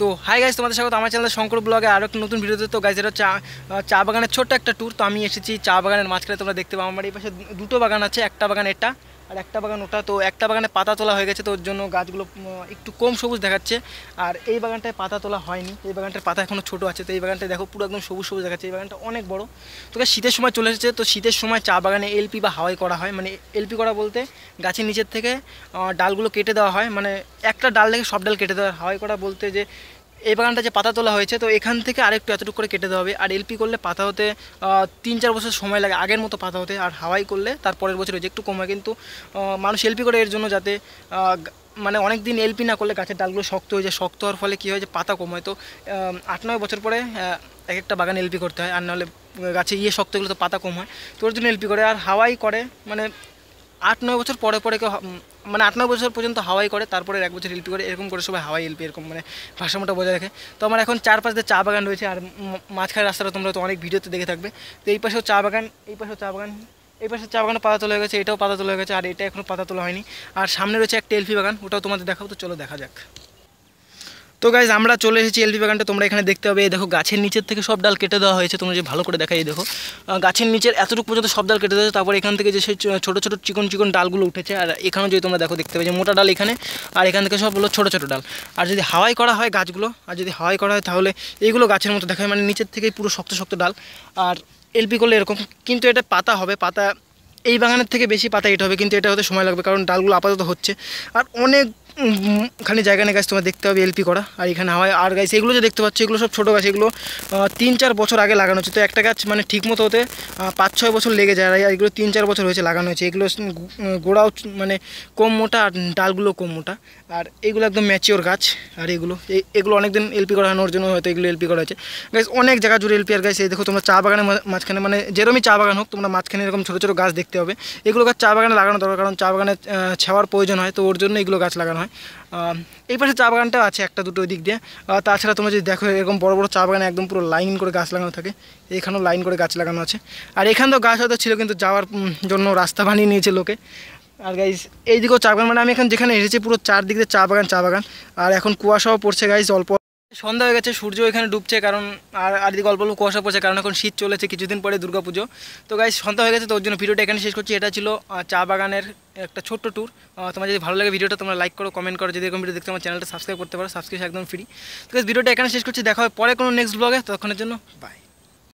তো hi guys তোমাদের স্বাগত আমার চ্যানেল শঙ্কর ব্লগে আরও একটা নতুন ভিডিওতে তো গাইজের এটা চা চা বাগানের ছোট্ট একটা ট্যুর তো আমি এসেছি চা বাগানের মাঝখানে তোমরা দেখতে পাবো আমার এই পাশে দুটো বাগান আছে একটা বাগান এটা আর একটা বাগান ওটা তো একটা বাগানে পাতা তোলা হয়ে গেছে তো ওর জন্য গাছগুলো একটু কম সবুজ দেখাচ্ছে আর এই বাগানটায় পাতা তোলা হয়নি এই বাগানটার পাতা এখনও ছোটো আছে তো এই বাগানটা দেখো পুরো একদম সবুজ সবুজ দেখাচ্ছে এই বাগানটা অনেক বড় তো শীতের সময় চলে এসেছে তো শীতের সময় চা বাগানে এলপি বা হাওয়াই করা হয় মানে এলপি করা বলতে গাছের নিচের থেকে ডালগুলো কেটে দেওয়া হয় মানে একটা ডাল থেকে সব ডাল কেটে দেওয়া হয় হাওয়াই করা বলতে যে এই বাগানটা যে পাতা তোলা হয়েছে তো এখান থেকে আরেকটু এতটুকু করে কেটে দেওয়া হবে আর এলপি করলে পাতা হতে তিন চার বছর সময় লাগে আগের মতো পাতা হতে আর হাওয়াই করলে তার পরের বছর যে একটু কম হয় কিন্তু মানুষ এলপি করে এর জন্য যাতে মানে অনেক দিন এলপি না করলে গাছের ডালগুলো শক্ত হয়ে যায় শক্ত হওয়ার ফলে কী হয় যে পাতা কম হয় তো আট নয় বছর পরে এক একটা বাগান এলপি করতে হয় আর নাহলে গাছে ইয়ে শক্ত হলে তো পাতা কম হয় তো ওর জন্য এলপি করে আর হাওয়াই করে মানে আট নয় বছর পরে পরে কেউ মানে আট নয় বছর পর্যন্ত হাওয়াই করে তারপরে এক বছর এলপি করে এরকম করে সবাই হাওয়াই এলপি এরকম মানে ভারসাম্যটা বজায় রাখে তো আমার এখন চার পাশে চা বাগান রয়েছে আর মাঝখান রাস্তাটা তোমরা তো অনেক ভিডিওতে দেখে থাকবে তো এই পাশেও চা বাগান এই পাশেও চা বাগান এই পাশে চা বাগানে পাতা তোলা হয়ে গেছে এটাও পাতা তোলা হয়ে গেছে আর এটা এখনও পাতা তোলা হয়নি আর সামনে রয়েছে একটা এলপি বাগান ওটাও তোমাদের দেখাও তো চলো দেখা যাক তো গাইজ আমরা চলে এসেছি এলপি বাগানটা তোমরা এখানে দেখতে পাবে এই দেখো গাছের নিচের থেকে সব ডাল কেটে দেওয়া হয়েছে তোমরা যে ভালো করে দেখাই দেখো গাছের নিচের এতটুকু পর্যন্ত সব ডাল কেটে দেওয়া হয়েছে তারপর এখান থেকে যে সেই ছোটো ছোটো চিকন চিকন ডালগুলো উঠেছে আর এখানেও যদি তোমরা দেখো দেখতে পাবে যে মোটা ডাল এখানে আর এখান থেকে সব হলো ছোটো ছোটো ডাল আর যদি হাওয়াই করা হয় গাছগুলো আর যদি হাওয়াই করা হয় তাহলে এইগুলো গাছের মতো দেখা মানে নিচের থেকেই পুরো শক্ত শক্ত ডাল আর এলপি করলে এরকম কিন্তু এটা পাতা হবে পাতা এই বাগানের থেকে বেশি পাতা এটা হবে কিন্তু এটা হতে সময় লাগবে কারণ ডালগুলো আপাতত হচ্ছে আর অনেক খানি জায়গা নেই গাছ তোমার দেখতে হবে এলপি করা আর এখানে হাওয়ায় আর গাছ এগুলো যে দেখতে পাচ্ছ এগুলো সব ছোটো গাছ এগুলো তিন চার বছর আগে লাগানো হচ্ছে তো একটা গাছ মানে ঠিকমতো হতে পাঁচ ছয় বছর লেগে যায় আর এগুলো তিন চার বছর হয়েছে লাগানো হয়েছে এগুলো গোড়াও মানে কম মোটা আর ডালগুলো কম মোটা আর এগুলো একদম ম্যাচিওর গাছ আর এগুলো এগুলো অনেকদিন এলপি করানোর জন্য হয়তো এগুলো এলপি করা হয়েছে গাছ অনেক জায়গা জুড়ে এলপি আর গাছ এই দেখো তোমরা চা বাগানের মাঝখানে মানে যেরকমই চা বাগান হোক তোমরা মাঝখানে এরকম ছোটো ছোটো গাছ দেখতে হবে এগুলো গাছ চা বাগানে লাগানো দরকার কারণ চা বাগানে ছাওয়ার প্রয়োজন হয় তো ওর জন্য এগুলো গাছ লাগানো হয় নয় এই পাশে চা বাগানটাও আছে একটা দুটো দিক দিয়ে তাছাড়া তোমরা যদি দেখো এরকম বড় বড় চা বাগানে একদম পুরো লাইন করে গাছ লাগানো থাকে এখানেও লাইন করে গাছ লাগানো আছে আর এখান তো গাছ হয়তো ছিল কিন্তু যাওয়ার জন্য রাস্তা বানিয়ে নিয়েছে লোকে আর গাইজ এইদিকেও চা বাগান মানে আমি এখন যেখানে এসেছি পুরো চারদিক দিয়ে চা বাগান চা বাগান আর এখন কুয়াশাও পড়ছে গাইজ অল্প সন্ধ্যা হয়ে গেছে সূর্য এখানে ডুবছে কারণ আর আর দিকে অল্প অল্প কুয়াশা পড়ছে কারণ এখন শীত চলেছে কিছুদিন পরে দুর্গা পুজো তো গাইজ সন্ধ্যা হয়ে গেছে তো ওর জন্য ভিডিওটা এখানে শেষ করছি এটা ছিল চা বাগানের একটা ছোট্ট ট্যুর তোমার যদি ভালো লাগে ভিডিওটা তোমরা লাইক করো কমেন্ট করো যদি এরকম ভিডিও দেখতে আমার চ্যানেলটা সাবস্ক্রাইব করতে পারো সাবস্ক্রাইব একদম ফ্রি তো ভিডিওটা এখানে শেষ করছি দেখা হয় পরে কোনো নেক্সট ব্লগে ততক্ষণের জন্য বাই